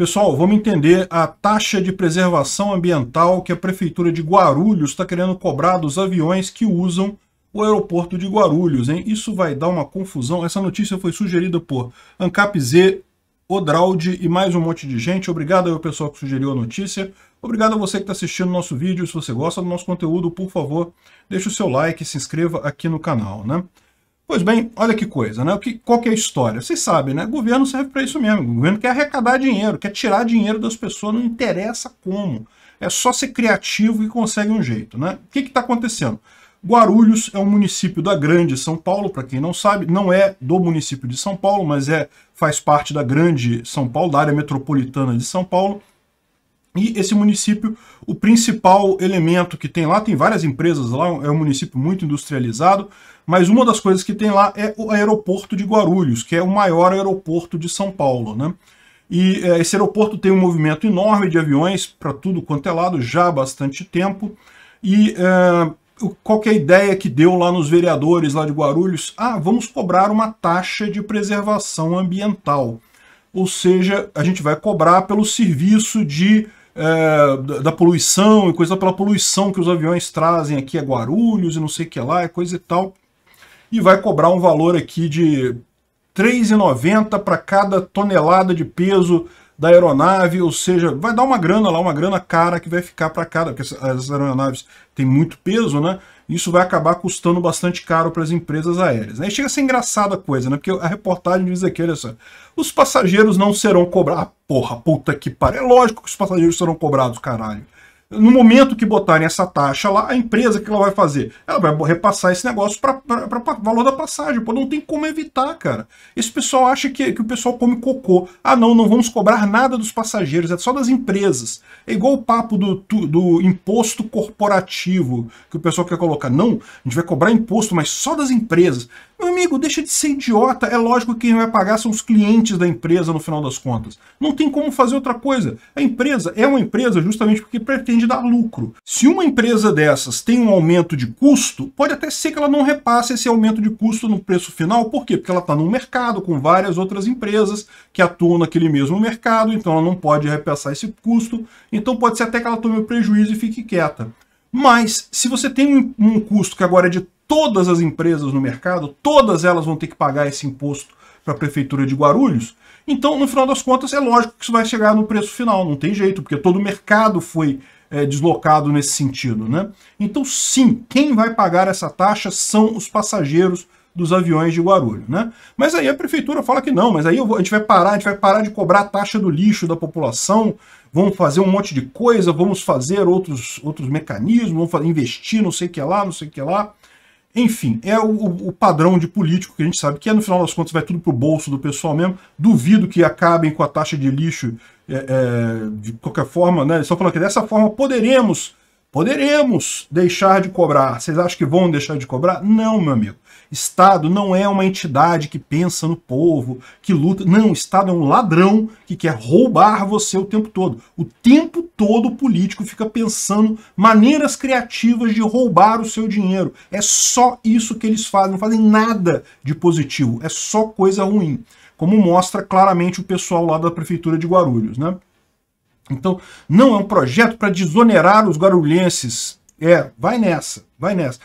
Pessoal, vamos entender a taxa de preservação ambiental que a Prefeitura de Guarulhos está querendo cobrar dos aviões que usam o aeroporto de Guarulhos. Hein? Isso vai dar uma confusão. Essa notícia foi sugerida por ANCAP-Z, Odraldi e mais um monte de gente. Obrigado ao pessoal que sugeriu a notícia. Obrigado a você que está assistindo o nosso vídeo. Se você gosta do nosso conteúdo, por favor, deixe o seu like e se inscreva aqui no canal. Né? Pois bem, olha que coisa, né? qual que é a história? Vocês sabem, né? O governo serve para isso mesmo. O governo quer arrecadar dinheiro, quer tirar dinheiro das pessoas, não interessa como. É só ser criativo e consegue um jeito, né? O que está acontecendo? Guarulhos é um município da Grande São Paulo, para quem não sabe, não é do município de São Paulo, mas é faz parte da Grande São Paulo, da área metropolitana de São Paulo. E esse município, o principal elemento que tem lá, tem várias empresas lá, é um município muito industrializado, mas uma das coisas que tem lá é o aeroporto de Guarulhos, que é o maior aeroporto de São Paulo, né? E é, esse aeroporto tem um movimento enorme de aviões para tudo quanto é lado já há bastante tempo. E é, qual é a ideia que deu lá nos vereadores lá de Guarulhos? Ah, vamos cobrar uma taxa de preservação ambiental. Ou seja, a gente vai cobrar pelo serviço de é, da poluição e coisa pela poluição que os aviões trazem aqui a é Guarulhos e não sei o que lá, é coisa e tal. E vai cobrar um valor aqui de 3,90 para cada tonelada de peso da aeronave, ou seja, vai dar uma grana lá, uma grana cara que vai ficar para cada, porque as aeronaves têm muito peso, né? Isso vai acabar custando bastante caro para as empresas aéreas. Aí né? chega a ser engraçada a coisa, né? Porque a reportagem diz aqui, olha só, os passageiros não serão cobrados. Ah, porra, puta que pariu. É lógico que os passageiros serão cobrados, caralho. No momento que botarem essa taxa lá, a empresa que ela vai fazer? Ela vai repassar esse negócio para valor da passagem. Pô, não tem como evitar, cara. Esse pessoal acha que, que o pessoal come cocô. Ah, não, não vamos cobrar nada dos passageiros, é só das empresas. É igual o papo do, do imposto corporativo que o pessoal quer colocar. Não, a gente vai cobrar imposto, mas só das empresas. Meu amigo, deixa de ser idiota. É lógico que quem vai pagar são os clientes da empresa no final das contas. Não tem como fazer outra coisa. A empresa é uma empresa justamente porque pretende de dar lucro. Se uma empresa dessas tem um aumento de custo, pode até ser que ela não repasse esse aumento de custo no preço final. Por quê? Porque ela está num mercado com várias outras empresas que atuam naquele mesmo mercado, então ela não pode repassar esse custo. Então pode ser até que ela tome prejuízo e fique quieta. Mas se você tem um custo que agora é de todas as empresas no mercado, todas elas vão ter que pagar esse imposto para a prefeitura de Guarulhos. Então, no final das contas, é lógico que isso vai chegar no preço final, não tem jeito, porque todo o mercado foi é, deslocado nesse sentido. Né? Então, sim, quem vai pagar essa taxa são os passageiros dos aviões de Guarulhos, né? Mas aí a prefeitura fala que não, mas aí vou, a gente vai parar, a gente vai parar de cobrar a taxa do lixo da população, vamos fazer um monte de coisa, vamos fazer outros, outros mecanismos, vamos fazer, investir não sei o que lá, não sei o que lá. Enfim, é o, o, padrão de político que a gente sabe que é, no final das contas vai tudo pro bolso do pessoal mesmo. Duvido que acabem com a taxa de lixo é, é, de qualquer forma, né, eles estão falando que dessa forma poderemos Poderemos deixar de cobrar. Vocês acham que vão deixar de cobrar? Não, meu amigo. Estado não é uma entidade que pensa no povo, que luta. Não, Estado é um ladrão que quer roubar você o tempo todo. O tempo todo o político fica pensando maneiras criativas de roubar o seu dinheiro. É só isso que eles fazem. Não fazem nada de positivo. É só coisa ruim. Como mostra claramente o pessoal lá da Prefeitura de Guarulhos, né? Então, não é um projeto para desonerar os guarulhenses. É, vai nessa, vai nessa.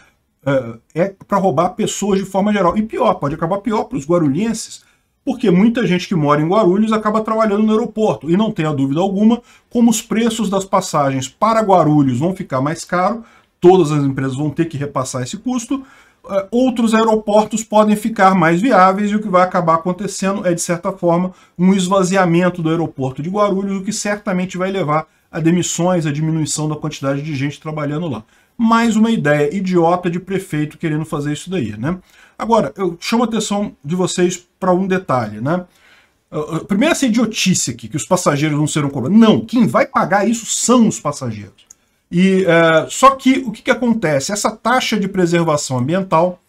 É, é para roubar pessoas de forma geral. E pior, pode acabar pior para os guarulhenses, porque muita gente que mora em Guarulhos acaba trabalhando no aeroporto. E não tenha dúvida alguma, como os preços das passagens para Guarulhos vão ficar mais caros, todas as empresas vão ter que repassar esse custo, é, outros aeroportos podem ficar mais viáveis e o que vai acabar acontecendo é, de certa forma, um esvaziamento do aeroporto de Guarulhos, o que certamente vai levar a demissões, a diminuição da quantidade de gente trabalhando lá. Mais uma ideia idiota de prefeito querendo fazer isso daí, né? Agora, eu chamo a atenção de vocês para um detalhe, né? Ah, ah, primeiro essa idiotice aqui, que os passageiros não serão cobrados. Não, quem vai pagar isso são os passageiros. E uh, só que o que, que acontece? Essa taxa de preservação ambiental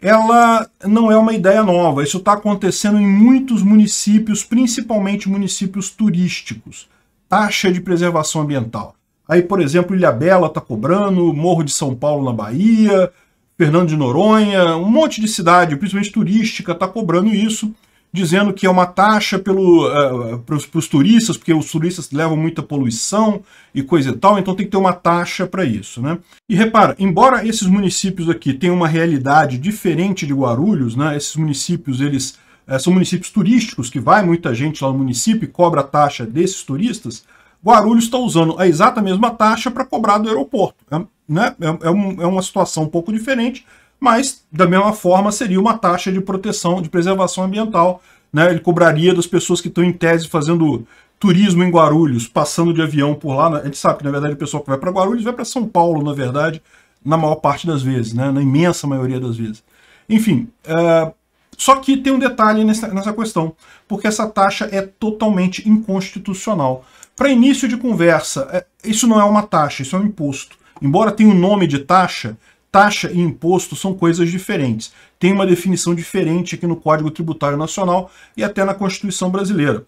ela não é uma ideia nova. Isso está acontecendo em muitos municípios, principalmente municípios turísticos. Taxa de preservação ambiental. Aí, por exemplo, Ilhabela está cobrando, Morro de São Paulo na Bahia, Fernando de Noronha, um monte de cidade, principalmente turística, está cobrando isso dizendo que é uma taxa pelo, uh, eh, para os turistas, porque os turistas levam muita poluição e coisa e tal, então tem que ter uma taxa para isso. Né? E repara, embora esses municípios aqui tenham uma realidade diferente de Guarulhos, né, esses municípios eles uh, são municípios turísticos, que vai muita gente lá no município e cobra a taxa desses turistas, Guarulhos está usando a exata mesma taxa para cobrar do aeroporto. É, né? É, é, um, é uma situação um pouco diferente, mas da mesma forma seria uma taxa de proteção, de preservação ambiental. Né? Ele cobraria das pessoas que estão em tese fazendo turismo em Guarulhos, passando de avião por lá. Né? A gente sabe que, na verdade, o pessoal que vai para Guarulhos vai para São Paulo, na verdade, na maior parte das vezes, né? na imensa maioria das vezes. Enfim, é, só que tem um detalhe nessa, nessa questão, porque essa taxa é totalmente inconstitucional. Para início de conversa, é, isso não é uma taxa, isso é um imposto. Embora tenha o um nome de taxa, Taxa e imposto são coisas diferentes. Tem uma definição diferente aqui no Código Tributário Nacional e até na Constituição Brasileira.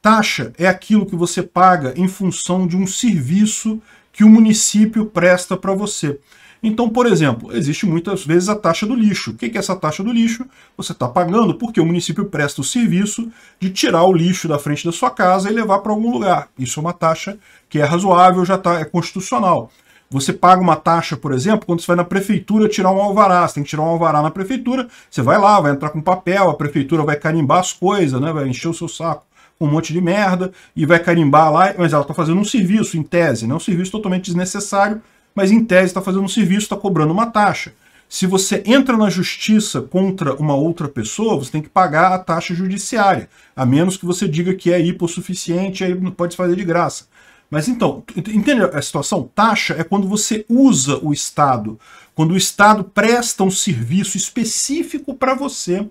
Taxa é aquilo que você paga em função de um serviço que o município presta para você. Então, por exemplo, existe muitas vezes a taxa do lixo. O que é essa taxa do lixo? Você está pagando porque o município presta o serviço de tirar o lixo da frente da sua casa e levar para algum lugar. Isso é uma taxa que é razoável, já tá, é constitucional. Você paga uma taxa, por exemplo, quando você vai na prefeitura tirar um alvará. Você tem que tirar um alvará na prefeitura, você vai lá, vai entrar com papel, a prefeitura vai carimbar as coisas, né? vai encher o seu saco com um monte de merda e vai carimbar lá, mas ela está fazendo um serviço, em tese, né? um serviço totalmente desnecessário, mas em tese está fazendo um serviço, está cobrando uma taxa. Se você entra na justiça contra uma outra pessoa, você tem que pagar a taxa judiciária, a menos que você diga que é hipossuficiente, aí não pode fazer de graça. Mas então, entende a situação? Taxa é quando você usa o Estado, quando o Estado presta um serviço específico para você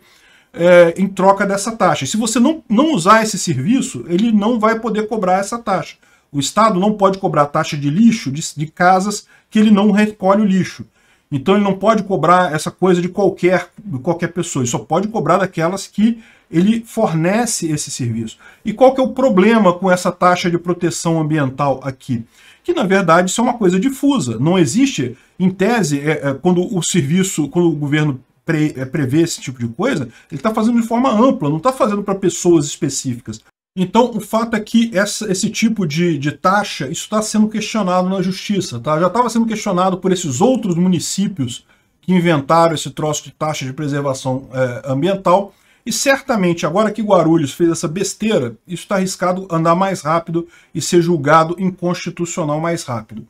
é, em troca dessa taxa. E se você não, não usar esse serviço, ele não vai poder cobrar essa taxa. O Estado não pode cobrar taxa de lixo de, de casas que ele não recolhe o lixo. Então ele não pode cobrar essa coisa de qualquer, de qualquer pessoa, ele só pode cobrar daquelas que ele fornece esse serviço. E qual que é o problema com essa taxa de proteção ambiental aqui? Que, na verdade, isso é uma coisa difusa. Não existe, em tese, é, é, quando o serviço, quando o governo pre, é, prevê esse tipo de coisa, ele está fazendo de forma ampla, não está fazendo para pessoas específicas. Então, o fato é que essa, esse tipo de, de taxa está sendo questionado na justiça. Tá? Já estava sendo questionado por esses outros municípios que inventaram esse troço de taxa de preservação é, ambiental. E certamente, agora que Guarulhos fez essa besteira, isso está arriscado andar mais rápido e ser julgado inconstitucional mais rápido.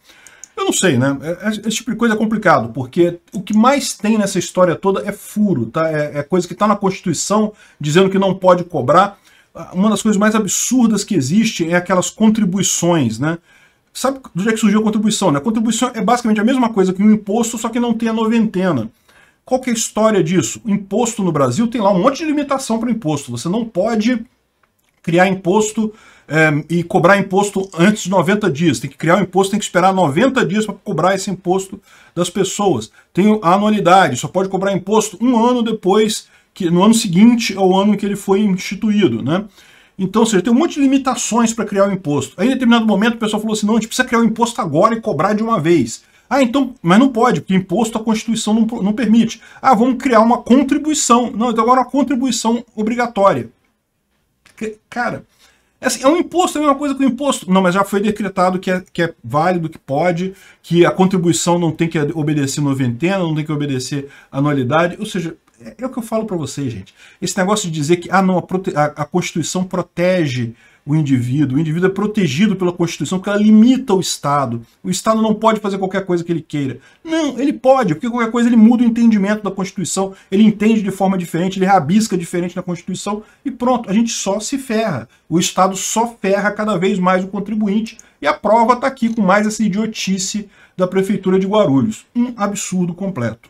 Eu não sei, né? É, é, esse tipo de coisa é complicado, porque o que mais tem nessa história toda é furo, tá? É, é coisa que está na Constituição dizendo que não pode cobrar uma das coisas mais absurdas que existe é aquelas contribuições, né? Sabe do é que surgiu a contribuição, né? A contribuição é basicamente a mesma coisa que um imposto, só que não tem a noventena. Qual que é a história disso? O imposto no Brasil tem lá um monte de limitação para imposto. Você não pode criar imposto é, e cobrar imposto antes de 90 dias. Tem que criar o um imposto, tem que esperar 90 dias para cobrar esse imposto das pessoas. Tem a anualidade, só pode cobrar imposto um ano depois que, no ano seguinte ao ano em que ele foi instituído, né? Então, ou seja, tem um monte de limitações para criar o imposto. Aí, em determinado momento, o pessoal falou assim, não, a gente precisa criar o imposto agora e cobrar de uma vez. Ah, então, mas não pode, porque imposto a Constituição não, não permite. Ah, vamos criar uma contribuição. Não, então agora é uma contribuição obrigatória. Que, cara, é, assim, é, um imposto, é a mesma coisa que o um imposto. Não, mas já foi decretado que é, que é válido, que pode, que a contribuição não tem que obedecer noventena, não tem que obedecer anualidade. Ou seja, é, é o que eu falo para vocês, gente. Esse negócio de dizer que ah, não, a, a, Constituição protege o indivíduo, o indivíduo é protegido pela Constituição porque ela limita o Estado. O Estado não pode fazer qualquer coisa que ele queira. Não, ele pode, porque qualquer coisa ele muda o entendimento da Constituição, ele entende de forma diferente, ele rabisca diferente na Constituição e pronto, a gente só se ferra. O Estado só ferra cada vez mais o contribuinte e a prova está aqui com mais essa idiotice da Prefeitura de Guarulhos. Um absurdo completo.